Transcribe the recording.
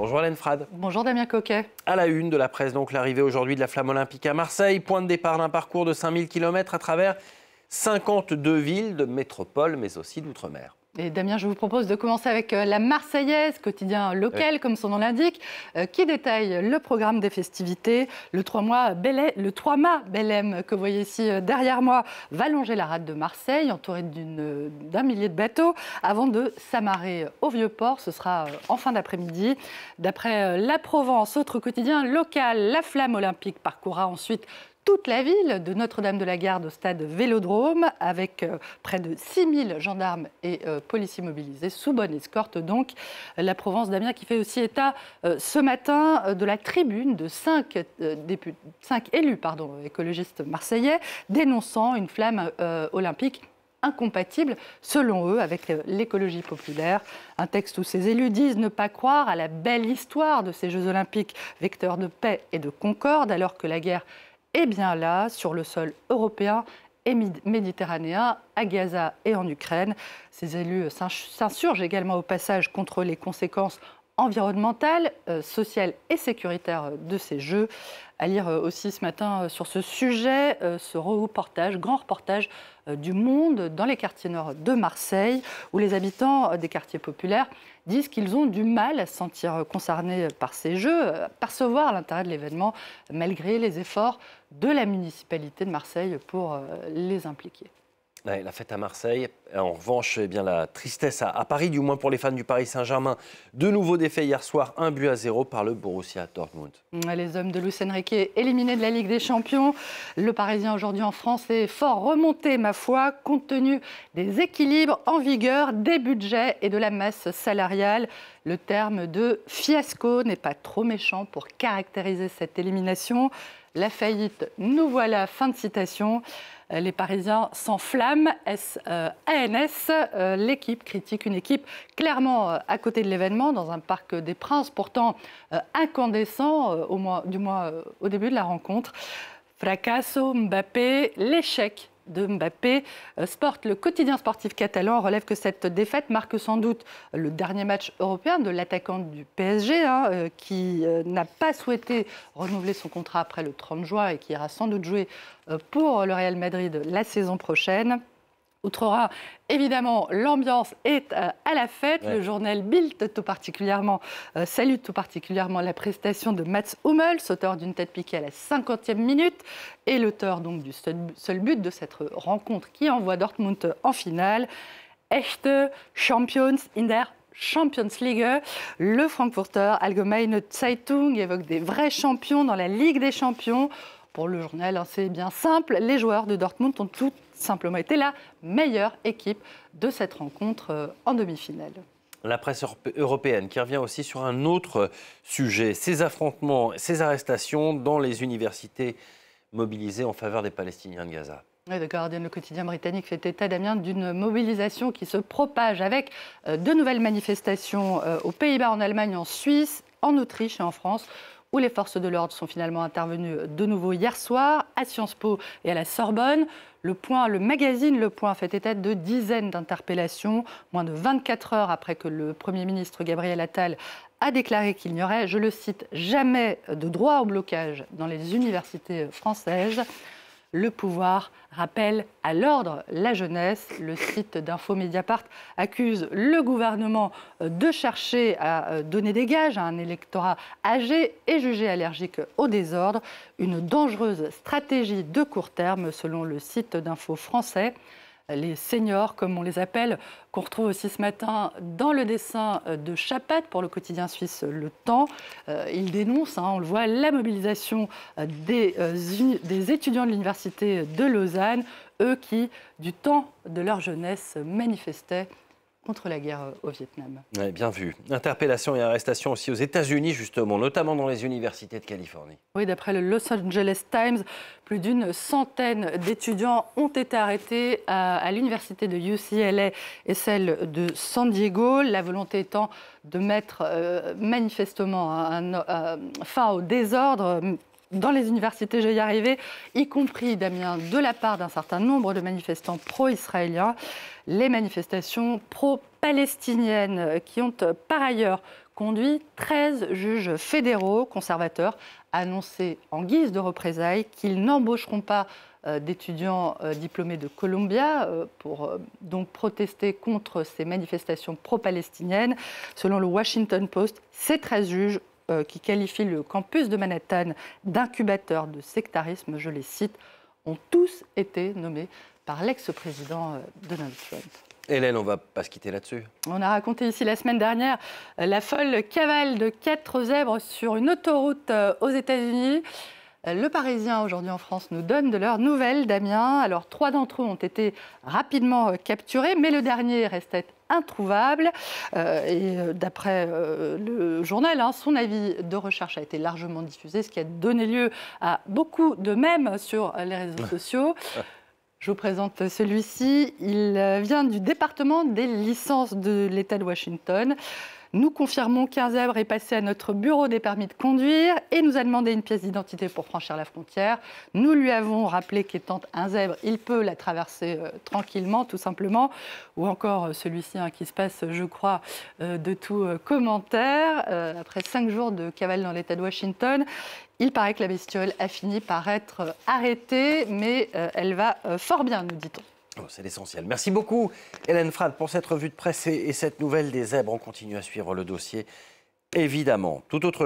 Bonjour Alain Frad. Bonjour Damien Coquet. À la une de la presse, donc l'arrivée aujourd'hui de la flamme olympique à Marseille, point de départ d'un parcours de 5000 km à travers 52 villes de métropole mais aussi d'outre-mer. Et Damien, je vous propose de commencer avec euh, la Marseillaise, quotidien local, comme son nom l'indique, euh, qui détaille le programme des festivités. Le 3, mois Bélé, e, que vous voyez ici euh, derrière moi, va longer la rade de Marseille, entourée d'un millier de bateaux, avant de s'amarrer au Vieux-Port. Ce sera en fin d'après-midi. D'après La Provence, autre quotidien local, la flamme olympique parcourra ensuite toute la ville, de Notre-Dame-de-la-Garde au stade Vélodrome, avec euh, près de 6000 gendarmes et euh, policiers mobilisés, sous bonne escorte donc. La Provence d'Amiens qui fait aussi état euh, ce matin de la tribune de cinq élus pardon, écologistes marseillais dénonçant une flamme olympique incompatible, selon eux, avec l'écologie populaire. Un texte où ces élus disent ne pas croire à la belle histoire de ces Jeux olympiques, vecteurs de paix et de concorde, alors que la guerre et bien là, sur le sol européen et méditerranéen, à Gaza et en Ukraine. Ces élus s'insurgent également au passage contre les conséquences environnementale, euh, sociale et sécuritaire euh, de ces Jeux. À lire euh, aussi ce matin sur ce sujet, ce reportage, grand reportage du monde dans les quartiers nord de Marseille, où les habitants des quartiers populaires disent qu'ils ont du mal à se sentir concernés par ces Jeux, à percevoir l'intérêt de l'événement, malgré les efforts de la municipalité de Marseille pour les impliquer la fête à Marseille. Euh, en revanche, eh bien, la tristesse à, Paris, du moins pour les fans du Paris Saint-Germain. De nouveau défait hier soir, un but à zéro par le Borussia Dortmund. Les hommes de Lucien Enrique éliminés de la Ligue des Champions. Le Parisien aujourd'hui en France est fort remonté, ma foi, compte tenu des équilibres en vigueur, des budgets et de la masse salariale. Le terme de fiasco n'est pas trop méchant pour caractériser cette élimination. La faillite, nous voilà, fin de citation. Euh, les Parisiens s'enflamment. S-ANS, euh, euh, l'équipe critique une équipe clairement à côté de l'événement, dans un parc des Princes, pourtant incandescent, au moins, du moins au début de la rencontre. Fracasso, Mbappé, l'échec de Mbappé. Euh, Sport, le quotidien sportif catalan relève que cette défaite marque sans doute le dernier match européen de l'attaquant du PSG, hein, euh, qui euh, n'a pas souhaité renouveler son contrat après le 30 juin et qui ira sans doute jouer pour le Real Madrid la saison prochaine outre évidemment, l'ambiance est euh, à la fête. Le journal Bild tout particulièrement, euh, salue tout particulièrement la prestation de Mats Hummels, auteur d'une tête piquée à la 50e minute et l'auteur donc du seul, but de cette rencontre qui envoie Dortmund en finale. Echte Champions in der Champions League. Le Frankfurter Allgemeine Zeitung évoque des vrais champions dans la Ligue des champions. Pour le journal, hein, c'est bien simple. Les joueurs de Dortmund ont tout simplement été la meilleure équipe de cette rencontre euh, en demi-finale. La presse européenne qui revient aussi sur un autre sujet, ces affrontements, ces arrestations dans les universités mobilisées en faveur des Palestiniens de Gaza. Le Guardian, le quotidien britannique, fait état, d'une mobilisation qui se propage avec euh, de nouvelles manifestations euh, aux Pays-Bas, en Allemagne, en Suisse, en Autriche et en France, où les forces de l'ordre sont finalement intervenues de nouveau hier soir à Sciences Po et à la Sorbonne. Le, point, le magazine Le Point fait état de dizaines d'interpellations, moins de 24 heures après que le Premier ministre Gabriel Attal a déclaré qu'il n'y aurait, je le cite, jamais de droit au blocage dans les universités françaises. Le pouvoir rappelle à l'ordre la jeunesse. Le site d'Info Mediapart accuse le gouvernement euh, de chercher à euh, donner des gages à un électorat âgé et jugé allergique au désordre. Une dangereuse stratégie de court terme, selon le site d'Info français les seniors, comme on les appelle, qu'on retrouve aussi ce matin dans le dessin de Chapat pour le quotidien suisse Le Temps. Euh, il dénonce, hein, on le voit, la mobilisation euh, des étudiants de l'Université de Lausanne, eux qui, du temps de leur jeunesse, manifestaient contre la guerre euh, au Vietnam. bien vu. Interpellation et arrestation aussi aux États-Unis, justement, notamment dans les universités de Californie. Oui, d'après le Los Angeles Times, plus d'une centaine d'étudiants ont été arrêtés à, l'université de UCLA et celle de San Diego. La volonté étant de mettre euh, manifestement un, fin au désordre dans les universités, je vais y arriver, y compris, Damien, de la part d'un certain nombre de manifestants pro-israéliens, les manifestations pro-palestiniennes qui ont euh, par ailleurs conduit 13 juges fédéraux conservateurs à annoncer en guise de représailles qu'ils n'embaucheront pas euh, d'étudiants euh, diplômés de Columbia pour donc protester contre ces manifestations pro-palestiniennes. Selon le Washington Post, ces 13 juges euh, qui qualifie le campus de Manhattan d'incubateur de sectarisme, je les cite, ont tous été nommés par l'ex-président euh, Donald Trump. Hélène, on ne va pas se quitter là-dessus. On a raconté ici la semaine dernière la folle cavale de quatre zèbres sur une autoroute euh, aux États-Unis. Euh, le Parisien aujourd'hui en France nous donne de leurs nouvelles, Damien. Alors trois d'entre eux ont été rapidement euh, capturés, mais le dernier restait introuvable. Euh, et d'après le journal, hein, son avis de recherche a été largement diffusé, ce qui a donné lieu à beaucoup de mèmes sur les réseaux sociaux. Je vous présente celui-ci. Il vient du département des licences de l'État de Washington. Nous confirmons qu'un zèbre est passé à notre bureau des permis de conduire et nous a demandé une pièce d'identité pour franchir la frontière. Nous lui avons rappelé qu'étant un zèbre, il peut la traverser euh, tranquillement, tout simplement. Ou encore euh, celui-ci hein, qui se passe, je crois, euh, de tout commentaire. après cinq jours de cavale dans l'État de Washington, il paraît que la bestiole a fini par être arrêtée, mais elle va fort bien, nous dit-on. Oh, c'est l'essentiel. Merci beaucoup, Hélène Frade, pour cette revue de presse et, cette nouvelle des zèbres. On continue à suivre le dossier, évidemment. Tout autre